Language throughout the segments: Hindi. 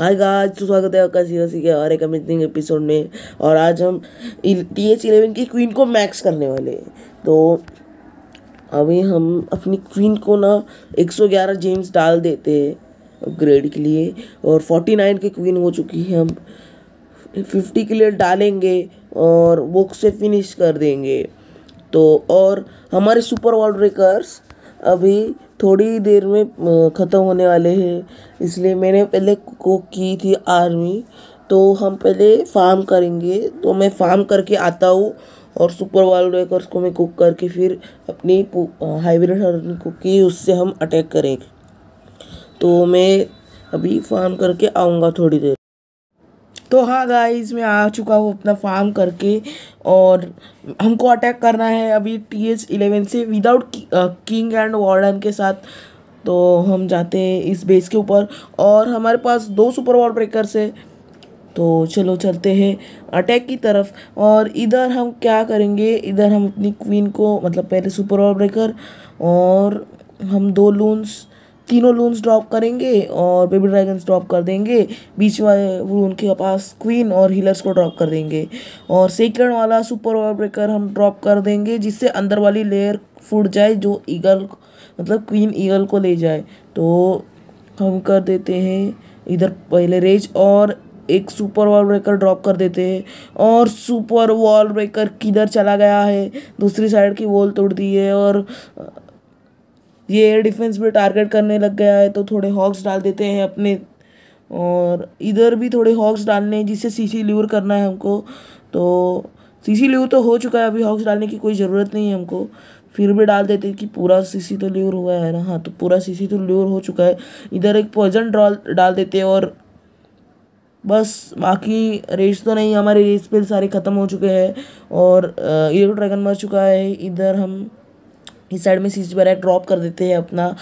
हाय गाइस तो स्वागत है आपका सी सी के और एक अमेजिंग एपिसोड में और आज हम टी एच इलेवन की क्वीन को मैक्स करने वाले हैं तो अभी हम अपनी क्वीन को ना 111 जेम्स डाल देते हैं अपग्रेड के लिए और 49 की क्वीन हो चुकी है हम 50 के लिए डालेंगे और बुक से फिनिश कर देंगे तो और हमारे सुपर वॉल ब्रेकर्स अभी थोड़ी देर में ख़त्म होने वाले हैं इसलिए मैंने पहले कुक की थी आर्मी तो हम पहले फार्म करेंगे तो मैं फार्म करके आता हूँ और सुपर वर्ल्ड वेकर्स को मैं कुक करके फिर अपनी हाइब्रिड हर्न कुक की उससे हम अटैक करेंगे तो मैं अभी फार्म करके आऊँगा थोड़ी देर तो हाँ गाइस मैं आ चुका हूँ अपना फार्म करके और हमको अटैक करना है अभी टी एच इलेवन से विदाउट किंग एंड वार्डन के साथ तो हम जाते हैं इस बेस के ऊपर और हमारे पास दो सुपर वॉल ब्रेकर्स है तो चलो चलते हैं अटैक की तरफ और इधर हम क्या करेंगे इधर हम अपनी क्वीन को मतलब पहले सुपर वॉल ब्रेकर और हम दो लून्स तीनों लून्स ड्रॉप करेंगे और बेबी ड्रैगन्स ड्रॉप कर देंगे बीच वाले वो उनके पास क्वीन और हीलर्स को ड्रॉप कर देंगे और सेकंड वाला सुपर ओवर ब्रेकर हम ड्रॉप कर देंगे जिससे अंदर वाली लेयर फूट जाए जो ईगल मतलब क्वीन ईगल को ले जाए तो हम कर देते हैं इधर पहले रेज और एक सुपर वॉल ब्रेकर ड्रॉप कर देते हैं और सुपर वॉल ब्रेकर किधर चला गया है दूसरी साइड की वॉल तोड़ दी है और ये एयर डिफेंस पे टारगेट करने लग गया है तो थोड़े हॉक्स डाल देते हैं अपने और इधर भी थोड़े हॉक्स डालने हैं जिससे सीसी ल्यूर करना है हमको तो सीसी ल्यूर तो हो चुका है अभी हॉक्स डालने की कोई ज़रूरत नहीं है हमको फिर भी डाल देते कि पूरा सीसी तो ल्यूर हुआ है ना हाँ तो पूरा सीसी तो ल्यूर हो चुका है इधर एक पॉइजन डाल डाल देते और बस बाकी रेस तो नहीं हमारे रेस पे सारे ख़त्म हो चुके हैं और ये ड्रैगन मर चुका है इधर हम इस साइड में सीज बैरक ड्रॉप कर देते हैं अपना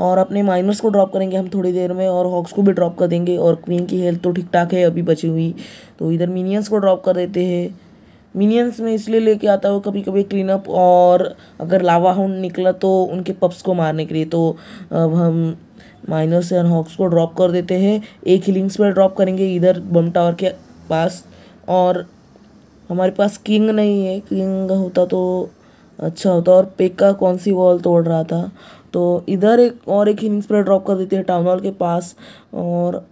और अपने माइनर्स को ड्रॉप करेंगे हम थोड़ी देर में और हॉक्स को भी ड्रॉप कर देंगे और क्वीन की हेल्थ तो ठीक ठाक है अभी बची हुई तो इधर मिनियंस को ड्रॉप कर देते हैं मिनियंस में इसलिए लेके आता हूँ कभी कभी क्लीनअप और अगर लावा हाउंड निकला तो उनके पप्स को मारने के लिए तो अब हम माइनर्स एंड हॉक्स को ड्रॉप कर देते हैं एक हिलिंग पर ड्रॉप करेंगे इधर बम टावर के पास और हमारे पास किंग नहीं है किंग होता तो अच्छा होता तो और पेक का कौन सी वॉल तोड़ रहा था तो इधर एक और एक हिलिंग स्प्रे ड्रॉप कर देते हैं टाउन हॉल के पास और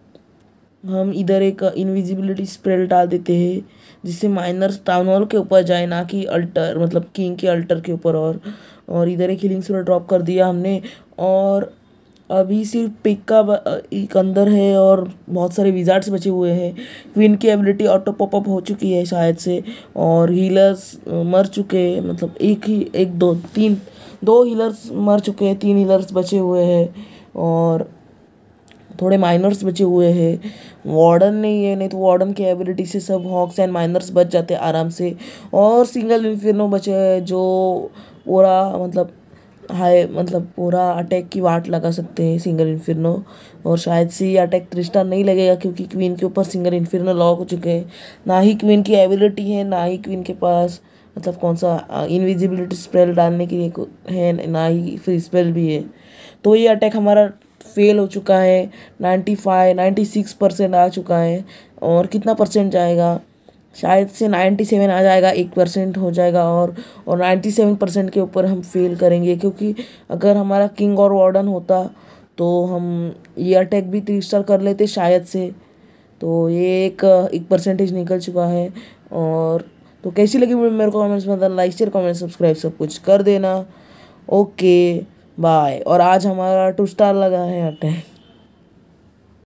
हम इधर एक इनविजिबिलिटी स्प्रेल डाल देते हैं जिससे माइनर्स टाउन हॉल के ऊपर जाए ना कि अल्टर मतलब किंग के अल्टर के ऊपर और और इधर एक हिलिंग स्प्रे ड्रॉप कर दिया हमने और अभी सिर्फ का एक अंदर है और बहुत सारे विजार्ड्स बचे हुए हैं क्वीन की एबिलिटी ऑटो पॉपअप हो चुकी है शायद से और हीलर्स मर चुके हैं मतलब एक ही एक दो तीन दो हीलर्स मर चुके हैं तीन हीलर्स बचे हुए हैं और थोड़े माइनर्स बचे हुए हैं वार्डन नहीं है नहीं तो वार्डन के एबिलिटी से सब हॉक्स एंड माइनर्स बच जाते आराम से और सिंगल इन्फिनो बचे हैं जो पूरा मतलब हाई मतलब पूरा अटैक की वाट लगा सकते हैं सिंगल इन्फिरनो और शायद से ये अटैक त्रिस्टा नहीं लगेगा क्योंकि क्वीन के ऊपर सिंगल इन्फिरनो लॉक हो चुके हैं ना ही क्वीन की एबिलिटी है ना ही क्वीन के पास मतलब कौन सा इनविजिबिलिटी स्पेल डालने के लिए है ना ही फ्री स्पेल भी है तो ये अटैक हमारा फेल हो चुका है ninety five ninety six percent आ चुका है और कितना परसेंट जाएगा शायद से 97 आ जाएगा एक परसेंट हो जाएगा और और 97 परसेंट के ऊपर हम फेल करेंगे क्योंकि अगर हमारा किंग और वार्डन होता तो हम ये अटैक भी थ्री स्टार कर लेते शायद से तो ये एक एक परसेंटेज निकल चुका है और तो कैसी लगी मेरे को कमेंट्स बता लाइक शेयर कमेंट सब्सक्राइब सब कुछ कर देना ओके बाय और आज हमारा टू स्टार लगा है अटैक